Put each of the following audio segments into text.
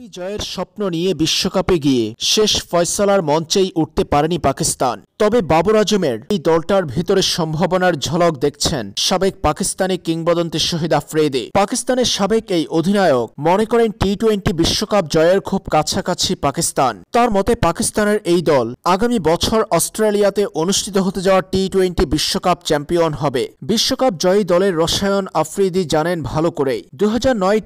trophy জয়ের স্বপ্ন নিয়ে বিশ্বকাপে গিয়ে শেষ ফয়সলার মঞ্চেই উঠতে পারেনি পাকিস্তান তবে বাবর আজমের এই দলটার ভেতরে সম্ভাবনার ঝলক দেখছেন সাবেক পাকিস্তানি কিংবদন্তি শহীদ আফ্রেদে পাকিস্তানের সাবেক এই অধিনায়ক মনে করেন টি টোয়েন্টি বিশ্বকাপ জয়ের খুব কাছাকাছি পাকিস্তান তার মতে পাকিস্তানের এই দল আগামী বছর অস্ট্রেলিয়াতে অনুষ্ঠিত হতে যাওয়া টি টোয়েন্টি বিশ্বকাপ চ্যাম্পিয়ন হবে বিশ্বকাপ জয়ী দলের রসায়ন আফ্রিদি জানেন ভালো করেই দু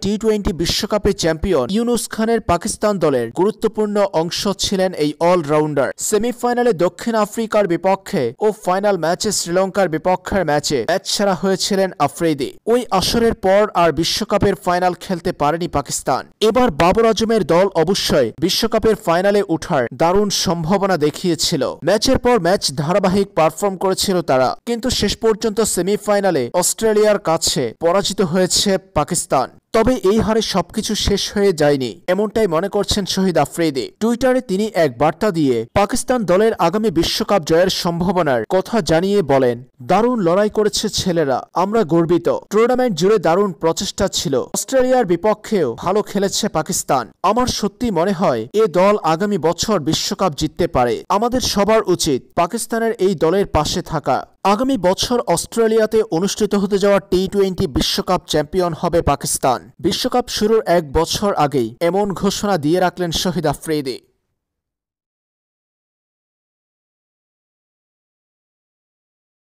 টি টোয়েন্টি বিশ্বকাপে চ্যাম্পিয়ন ইউনুস খান খানের পাকিস্তান দলের গুরুত্বপূর্ণ অংশ ছিলেন এই অলরাউন্ডার সেমিফাইনালে দক্ষিণ আফ্রিকার বিপক্ষে ও ফাইনাল ম্যাচে শ্রীলঙ্কার বিপক্ষের ম্যাচে ম্যাচ ছাড়া হয়েছিলেন আফ্রিদি ওই আসরের পর আর বিশ্বকাপের ফাইনাল খেলতে পারেনি পাকিস্তান এবার বাবর আজমের দল অবশ্যই বিশ্বকাপের ফাইনালে উঠার দারুণ সম্ভাবনা দেখিয়েছিল ম্যাচের পর ম্যাচ ধারাবাহিক পারফর্ম করেছিল তারা কিন্তু শেষ পর্যন্ত সেমিফাইনালে অস্ট্রেলিয়ার কাছে পরাজিত হয়েছে পাকিস্তান তবে এই হারে সবকিছু শেষ হয়ে যায়নি এমনটাই মনে করছেন শহীদ আফ্রিদি টুইটারে তিনি এক বার্তা দিয়ে পাকিস্তান দলের আগামী বিশ্বকাপ জয়ের সম্ভাবনার কথা জানিয়ে বলেন দারুণ লড়াই করেছে ছেলেরা আমরা গর্বিত টুর্নামেন্ট জুড়ে দারুণ প্রচেষ্টা ছিল অস্ট্রেলিয়ার বিপক্ষেও ভালো খেলেছে পাকিস্তান আমার সত্যি মনে হয় এ দল আগামী বছর বিশ্বকাপ জিততে পারে আমাদের সবার উচিত পাকিস্তানের এই দলের পাশে থাকা আগামী বছর অস্ট্রেলিয়াতে অনুষ্ঠিত হতে যাওয়া টি টোয়েন্টি বিশ্বকাপ চ্যাম্পিয়ন হবে পাকিস্তান বিশ্বকাপ শুরুর এক বছর আগেই এমন ঘোষণা দিয়ে রাখলেন শহীদ আফ্রেদি